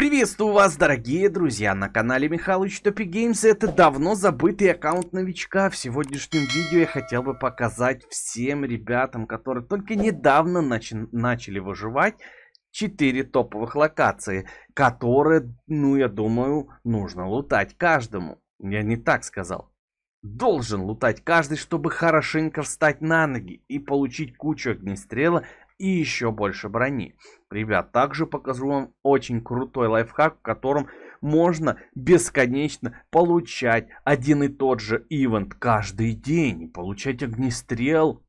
Приветствую вас, дорогие друзья, на канале Михалыч Топи Геймс. Это давно забытый аккаунт новичка. В сегодняшнем видео я хотел бы показать всем ребятам, которые только недавно нач начали выживать, 4 топовых локации, которые, ну, я думаю, нужно лутать каждому. Я не так сказал. Должен лутать каждый, чтобы хорошенько встать на ноги и получить кучу огнестрела и еще больше брони. Ребят, также покажу вам очень крутой лайфхак, в котором можно бесконечно получать один и тот же ивент каждый день. Получать огнестрел,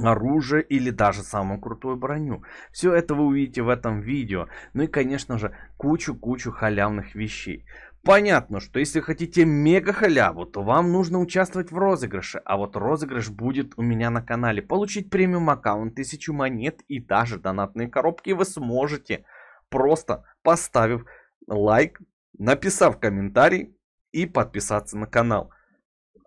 оружие или даже самую крутую броню. Все это вы увидите в этом видео. Ну и, конечно же, кучу-кучу халявных вещей. Понятно, что если хотите мега халяву, то вам нужно участвовать в розыгрыше, а вот розыгрыш будет у меня на канале. Получить премиум аккаунт, тысячу монет и даже донатные коробки вы сможете, просто поставив лайк, написав комментарий и подписаться на канал.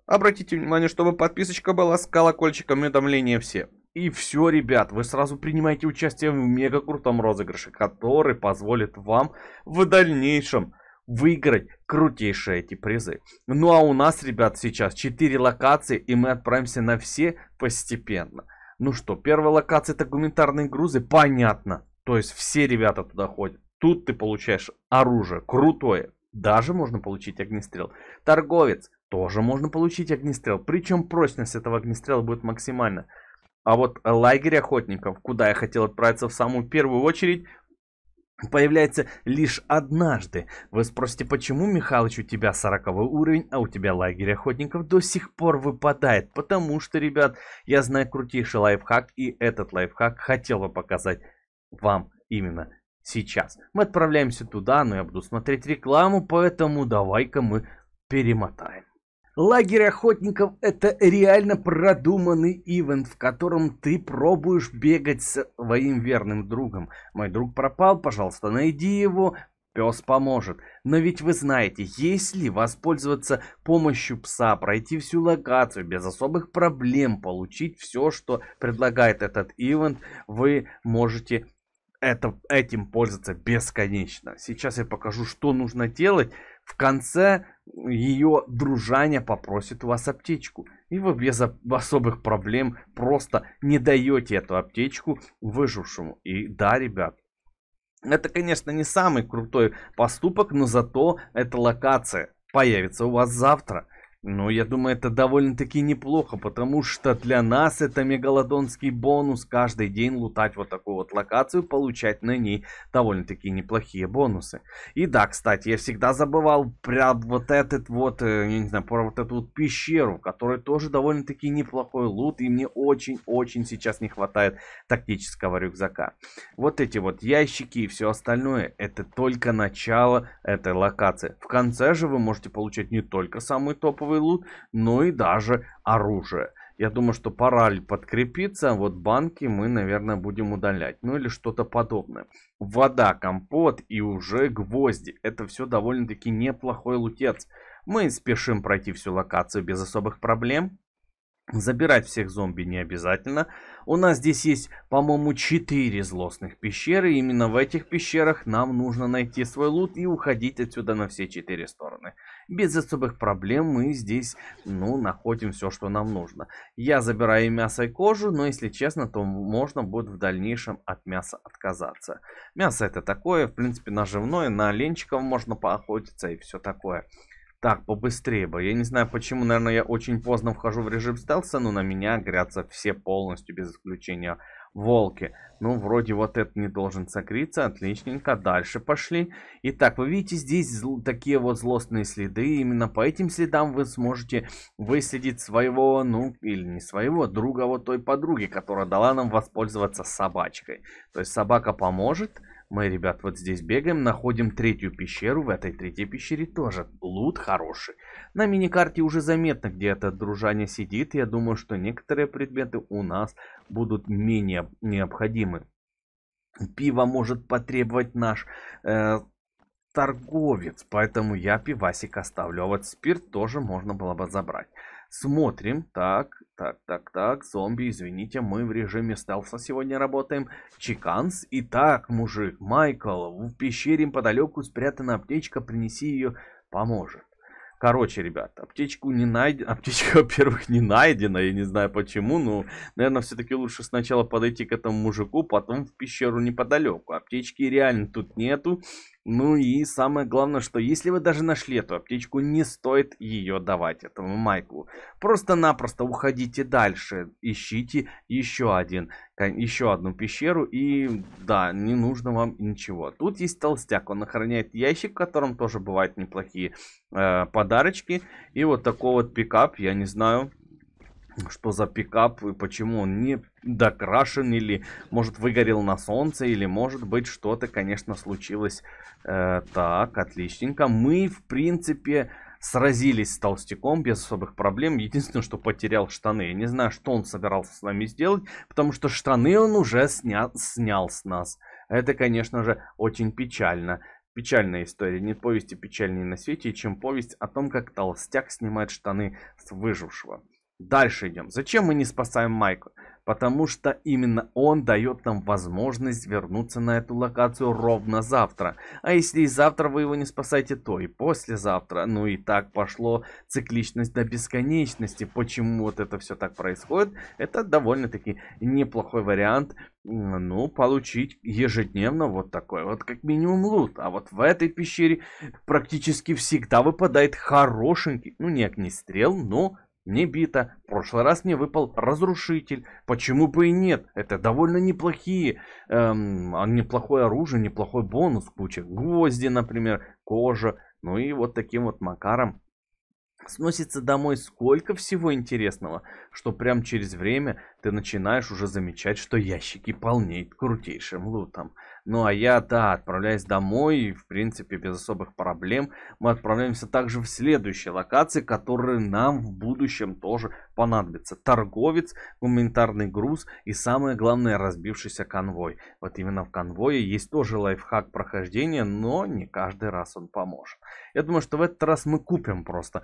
Обратите внимание, чтобы подписочка была с колокольчиком уведомления все. И все, ребят, вы сразу принимаете участие в мега крутом розыгрыше, который позволит вам в дальнейшем выиграть крутейшие эти призы. Ну а у нас, ребят, сейчас 4 локации, и мы отправимся на все постепенно. Ну что, первая локация это гуманитарные грузы, понятно. То есть все ребята туда ходят. Тут ты получаешь оружие крутое, даже можно получить огнестрел. Торговец, тоже можно получить огнестрел. Причем прочность этого огнестрела будет максимальна. А вот лагерь охотников, куда я хотел отправиться в самую первую очередь, появляется лишь однажды. Вы спросите, почему, Михалыч, у тебя 40 уровень, а у тебя лагерь охотников до сих пор выпадает? Потому что, ребят, я знаю крутейший лайфхак, и этот лайфхак хотел бы показать вам именно сейчас. Мы отправляемся туда, но я буду смотреть рекламу, поэтому давай-ка мы перемотаем. Лагерь охотников – это реально продуманный ивент, в котором ты пробуешь бегать с своим верным другом. Мой друг пропал, пожалуйста, найди его, пес поможет. Но ведь вы знаете, если воспользоваться помощью пса, пройти всю локацию без особых проблем, получить все, что предлагает этот ивент, вы можете это, этим пользоваться бесконечно. Сейчас я покажу, что нужно делать. В конце ее дружаня попросит у вас аптечку. И вы без особых проблем просто не даете эту аптечку выжившему. И да, ребят, это, конечно, не самый крутой поступок, но зато эта локация появится у вас завтра. Ну, я думаю, это довольно-таки неплохо, потому что для нас это мегалодонский бонус. Каждый день лутать вот такую вот локацию, получать на ней довольно-таки неплохие бонусы. И да, кстати, я всегда забывал про вот этот вот, э, я не знаю, про вот эту вот пещеру, в которой тоже довольно-таки неплохой лут. И мне очень-очень сейчас не хватает тактического рюкзака. Вот эти вот ящики и все остальное, это только начало этой локации. В конце же вы можете получать не только самый топовый базовый лут, но и даже оружие. Я думаю, что пора подкрепиться. А вот банки мы, наверное, будем удалять. Ну или что-то подобное. Вода, компот и уже гвозди. Это все довольно-таки неплохой лутец. Мы спешим пройти всю локацию без особых проблем. Забирать всех зомби не обязательно. У нас здесь есть, по-моему, 4 злостных пещеры. именно в этих пещерах нам нужно найти свой лут и уходить отсюда на все четыре стороны. Без особых проблем мы здесь, ну, находим все, что нам нужно. Я забираю мясо и кожу, но, если честно, то можно будет в дальнейшем от мяса отказаться. Мясо это такое, в принципе, наживное, на оленчиков можно поохотиться и все такое. Так, побыстрее бы. Я не знаю почему, наверное, я очень поздно вхожу в режим стелса, но на меня грятся все полностью, без исключения волки. Ну, вроде вот это не должен сокриться. Отличненько. Дальше пошли. Итак, вы видите здесь такие вот злостные следы. Именно по этим следам вы сможете выследить своего, ну, или не своего, друга вот той подруги, которая дала нам воспользоваться собачкой. То есть собака поможет мы, ребят, вот здесь бегаем, находим третью пещеру. В этой третьей пещере тоже лут хороший. На миникарте уже заметно, где это дружание сидит. Я думаю, что некоторые предметы у нас будут менее необходимы. Пиво может потребовать наш э, торговец, поэтому я пивасик оставлю. А вот спирт тоже можно было бы забрать. Смотрим. Так, так, так, так. Зомби, извините, мы в режиме стелса сегодня работаем. Чиканс. Итак, мужик, Майкл, в пещере подалеку спрятана аптечка, принеси ее, поможет. Короче, ребят, аптечку не найдено. Аптечка, во-первых, не найдена. Я не знаю почему, но, наверное, все-таки лучше сначала подойти к этому мужику, потом в пещеру неподалеку. Аптечки реально тут нету. Ну и самое главное, что если вы даже нашли эту аптечку, не стоит ее давать этому Майклу. Просто-напросто уходите дальше, ищите еще, один, еще одну пещеру и да, не нужно вам ничего. Тут есть толстяк, он охраняет ящик, в котором тоже бывают неплохие э, подарочки. И вот такой вот пикап, я не знаю, что за пикап и почему он не докрашен или может выгорел на солнце или может быть что-то конечно случилось э, так отличненько мы в принципе сразились с толстяком без особых проблем единственное что потерял штаны я не знаю что он собирался с нами сделать потому что штаны он уже сня снял с нас это конечно же очень печально Печальная история. Нет повести печальнее на свете, чем повесть о том, как толстяк снимает штаны с выжившего. Дальше идем. Зачем мы не спасаем Майкла? Потому что именно он дает нам возможность вернуться на эту локацию ровно завтра. А если и завтра вы его не спасаете, то и послезавтра. Ну и так пошло цикличность до бесконечности. Почему вот это все так происходит? Это довольно-таки неплохой вариант. Ну, получить ежедневно вот такой вот как минимум лут. А вот в этой пещере практически всегда выпадает хорошенький, ну не огнестрел, но не бита. В прошлый раз мне выпал разрушитель. Почему бы и нет? Это довольно неплохие, эм, а, неплохое оружие, неплохой бонус, куча гвозди, например, кожа. Ну и вот таким вот макаром сносится домой сколько всего интересного, что прям через время ты начинаешь уже замечать, что ящики полнеют крутейшим лутом. Ну а я, да, отправляюсь домой, и, в принципе, без особых проблем, мы отправляемся также в следующие локации, которые нам в будущем тоже понадобятся. Торговец, гуманитарный груз и, самое главное, разбившийся конвой. Вот именно в конвое есть тоже лайфхак прохождения, но не каждый раз он поможет. Я думаю, что в этот раз мы купим просто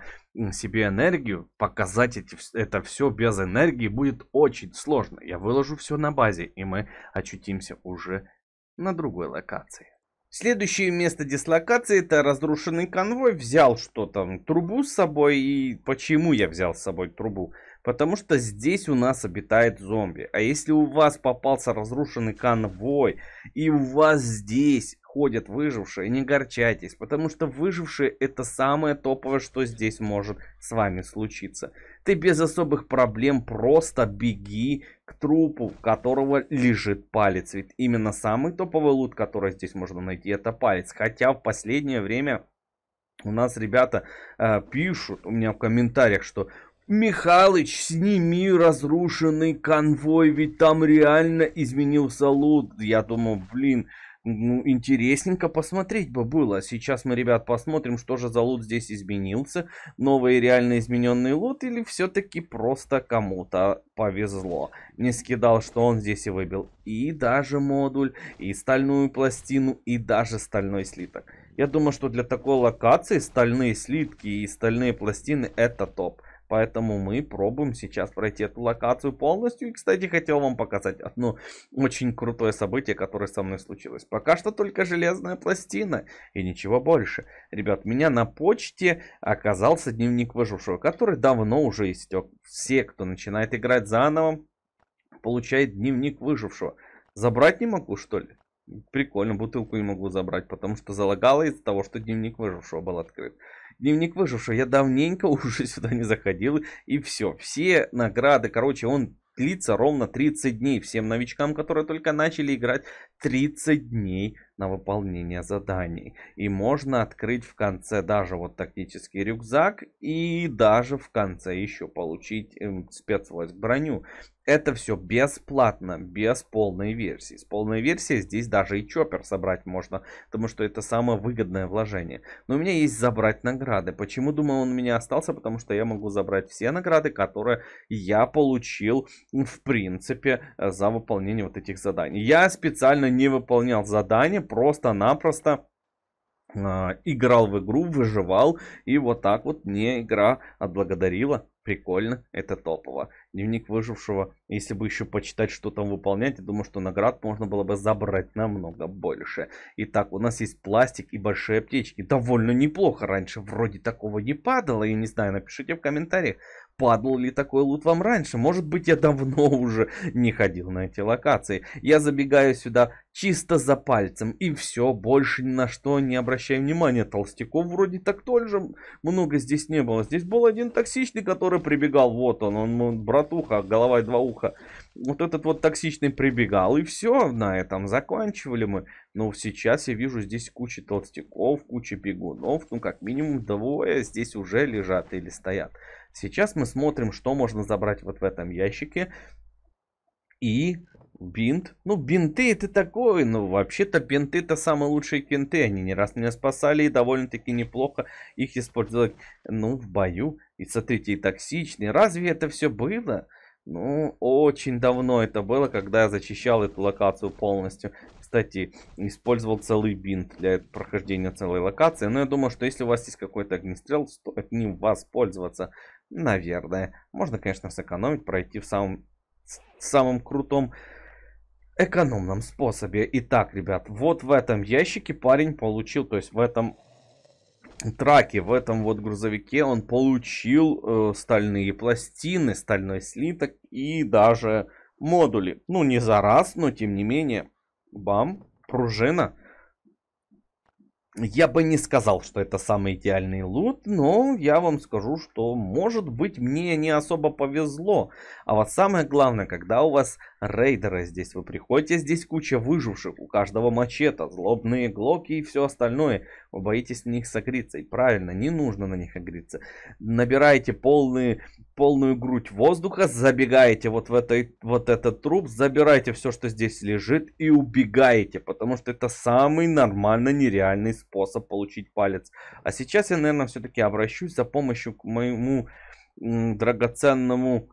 себе энергию, показать эти, это все без энергии будет очень очень сложно. Я выложу все на базе, и мы очутимся уже на другой локации. Следующее место дислокации это разрушенный конвой. Взял что там, трубу с собой. И почему я взял с собой трубу? Потому что здесь у нас обитает зомби. А если у вас попался разрушенный конвой, и у вас здесь ходят выжившие, не горчайтесь. Потому что выжившие это самое топовое, что здесь может с вами случиться. Ты без особых проблем просто беги к трупу, у которого лежит палец. Ведь именно самый топовый лут, который здесь можно найти, это палец. Хотя в последнее время... У нас ребята э, пишут у меня в комментариях, что Михалыч, сними разрушенный конвой, ведь там реально изменился лут. Я думаю, блин, ну, интересненько посмотреть бы было. Сейчас мы, ребят, посмотрим, что же за лут здесь изменился. Новый реально измененный лут или все-таки просто кому-то повезло. Не скидал, что он здесь и выбил и даже модуль, и стальную пластину, и даже стальной слиток. Я думаю, что для такой локации стальные слитки и стальные пластины это топ. Поэтому мы пробуем сейчас пройти эту локацию полностью. И, кстати, хотел вам показать одно очень крутое событие, которое со мной случилось. Пока что только железная пластина и ничего больше. Ребят, меня на почте оказался дневник выжившего, который давно уже истек. Все, кто начинает играть заново, получает дневник выжившего. Забрать не могу, что ли? Прикольно, бутылку не могу забрать, потому что залагало из-за того, что дневник выжившего был открыт. Дневник выжившего, я давненько уже сюда не заходил, и все. Все награды, короче, он длится ровно 30 дней. Всем новичкам, которые только начали играть, 30 дней на выполнение заданий. И можно открыть в конце даже вот тактический рюкзак и даже в конце еще получить эм, спецвойск броню. Это все бесплатно, без полной версии. С полной версией здесь даже и чоппер собрать можно, потому что это самое выгодное вложение. Но у меня есть забрать награды. Почему, думаю, он у меня остался? Потому что я могу забрать все награды, которые я получил, в принципе, э, за выполнение вот этих заданий. Я специально реально не выполнял задание, просто-напросто а, играл в игру, выживал, и вот так вот мне игра отблагодарила. Прикольно, это топово. Дневник выжившего, если бы еще почитать, что там выполнять, я думаю, что наград можно было бы забрать намного больше. Итак, у нас есть пластик и большие аптечки. Довольно неплохо, раньше вроде такого не падало, я не знаю, напишите в комментариях, падал ли такой лут вам раньше. Может быть, я давно уже не ходил на эти локации. Я забегаю сюда чисто за пальцем, и все, больше ни на что не обращаю внимания. Толстяков вроде так тоже много здесь не было. Здесь был один токсичный, который прибегал, вот он, он, он братуха, голова и два уха. Вот этот вот токсичный прибегал, и все, на этом заканчивали мы. Но сейчас я вижу здесь куча толстяков, куча бегунов, ну как минимум двое здесь уже лежат или стоят. Сейчас мы смотрим, что можно забрать вот в этом ящике. И бинт. Ну, бинты это такое. Ну, вообще-то бинты это самые лучшие кинты. Они не раз меня спасали и довольно-таки неплохо их использовать, ну, в бою. И смотрите, и токсичные. Разве это все было? Ну, очень давно это было, когда я зачищал эту локацию полностью. Кстати, использовал целый бинт для прохождения целой локации. Но я думаю, что если у вас есть какой-то огнестрел, стоит не воспользоваться. Наверное. Можно, конечно, сэкономить, пройти в самом, самом крутом экономном способе. Итак, ребят, вот в этом ящике парень получил, то есть в этом траке, в этом вот грузовике он получил э, стальные пластины, стальной слиток и даже модули. Ну, не за раз, но тем не менее. Бам, пружина. Я бы не сказал, что это самый идеальный лут, но я вам скажу, что может быть мне не особо повезло. А вот самое главное, когда у вас рейдеры здесь, вы приходите, здесь куча выживших, у каждого мачета, злобные глоки и все остальное. Вы боитесь на них согреться. И правильно, не нужно на них огреться. Набираете полные, полную грудь воздуха, забегаете вот в этой, вот этот труп, забираете все, что здесь лежит и убегаете. Потому что это самый нормально нереальный способ способ получить палец. А сейчас я, наверное, все-таки обращусь за помощью к моему драгоценному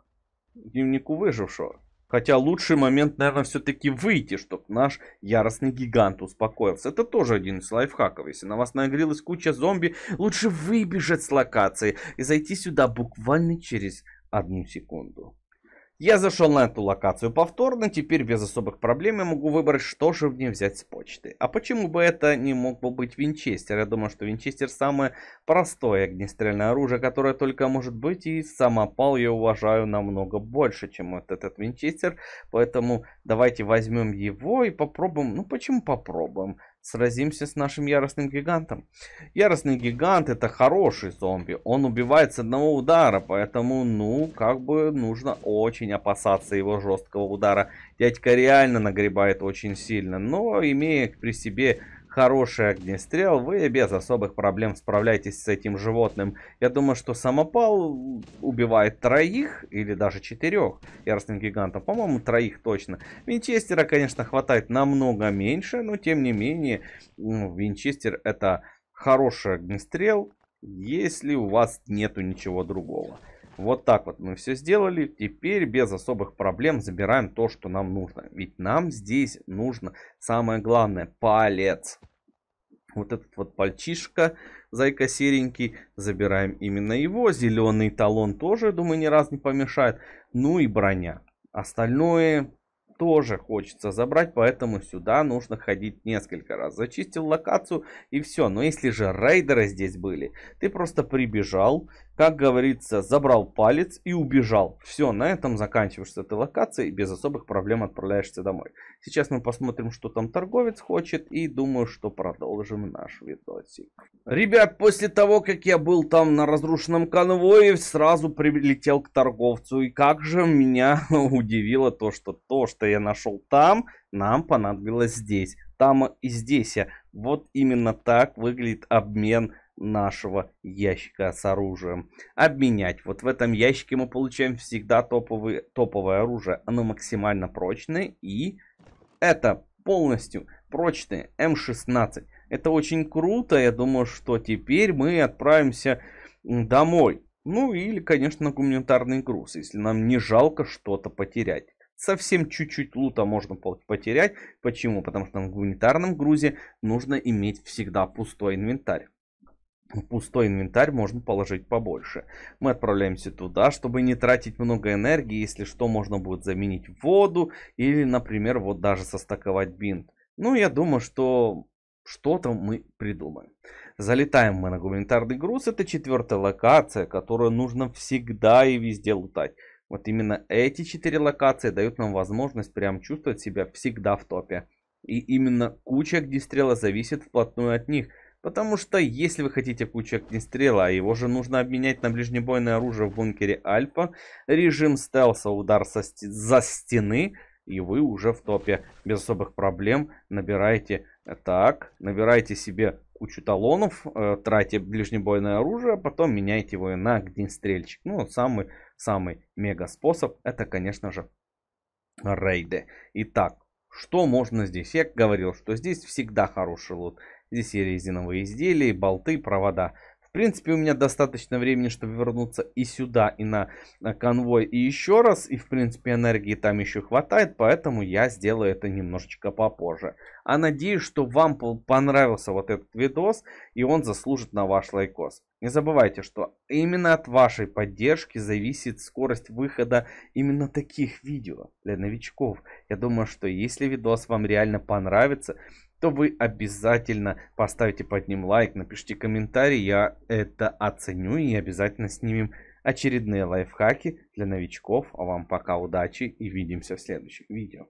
дневнику выжившего. Хотя лучший момент, наверное, все-таки выйти, чтобы наш яростный гигант успокоился. Это тоже один из лайфхаков. Если на вас нагрелась куча зомби, лучше выбежать с локации и зайти сюда буквально через одну секунду. Я зашел на эту локацию повторно, теперь без особых проблем я могу выбрать, что же мне взять с почты. А почему бы это не мог бы быть винчестер? Я думаю, что винчестер самое простое огнестрельное оружие, которое только может быть, и самопал я уважаю намного больше, чем вот этот винчестер. Поэтому давайте возьмем его и попробуем, ну почему попробуем? сразимся с нашим яростным гигантом. Яростный гигант это хороший зомби. Он убивает с одного удара, поэтому, ну, как бы нужно очень опасаться его жесткого удара. Дядька реально нагребает очень сильно, но имея при себе хороший огнестрел, вы без особых проблем справляетесь с этим животным. Я думаю, что самопал убивает троих или даже четырех яростных гигантов. По-моему, троих точно. Винчестера, конечно, хватает намного меньше, но тем не менее, ну, Винчестер это хороший огнестрел, если у вас нету ничего другого. Вот так вот мы все сделали. Теперь без особых проблем забираем то, что нам нужно. Ведь нам здесь нужно самое главное палец. Вот этот вот пальчишка, зайка серенький, забираем именно его. Зеленый талон тоже, думаю, ни разу не помешает. Ну и броня. Остальное тоже хочется забрать, поэтому сюда нужно ходить несколько раз. Зачистил локацию и все. Но если же рейдеры здесь были, ты просто прибежал как говорится, забрал палец и убежал. Все, на этом заканчиваешь с этой локацией, без особых проблем отправляешься домой. Сейчас мы посмотрим, что там торговец хочет, и думаю, что продолжим наш видосик. Ребят, после того, как я был там на разрушенном конвое, сразу прилетел к торговцу. И как же меня удивило то, что то, что я нашел там, нам понадобилось здесь. Там и здесь. Вот именно так выглядит обмен нашего ящика с оружием. Обменять. Вот в этом ящике мы получаем всегда топовый, топовое оружие. Оно максимально прочное и это полностью прочное М16. Это очень круто. Я думаю, что теперь мы отправимся домой. Ну или, конечно, гуманитарный груз, если нам не жалко что-то потерять. Совсем чуть-чуть лута можно потерять. Почему? Потому что на гуманитарном грузе нужно иметь всегда пустой инвентарь пустой инвентарь можно положить побольше. Мы отправляемся туда, чтобы не тратить много энергии. Если что, можно будет заменить воду или, например, вот даже состаковать бинт. Ну, я думаю, что что-то мы придумаем. Залетаем мы на гуманитарный груз. Это четвертая локация, которую нужно всегда и везде лутать. Вот именно эти четыре локации дают нам возможность прям чувствовать себя всегда в топе. И именно куча где стрела зависит вплотную от них – Потому что если вы хотите кучу огнестрела, а его же нужно обменять на ближнебойное оружие в бункере Альпа, режим стелса, удар со ст... за стены, и вы уже в топе. Без особых проблем набираете э, так, набираете себе кучу талонов, э, тратите ближнебойное оружие, а потом меняете его на огнестрельчик. Ну, самый-самый мега способ, это, конечно же, рейды. Итак, что можно здесь? Я говорил, что здесь всегда хороший лут. Здесь и резиновые изделия, и болты, провода. В принципе, у меня достаточно времени, чтобы вернуться и сюда, и на э, конвой, и еще раз. И, в принципе, энергии там еще хватает, поэтому я сделаю это немножечко попозже. А надеюсь, что вам понравился вот этот видос, и он заслужит на ваш лайкос. Не забывайте, что именно от вашей поддержки зависит скорость выхода именно таких видео для новичков. Я думаю, что если видос вам реально понравится, то вы обязательно поставите под ним лайк, напишите комментарий, я это оценю и обязательно снимем очередные лайфхаки для новичков. А вам пока удачи и увидимся в следующих видео.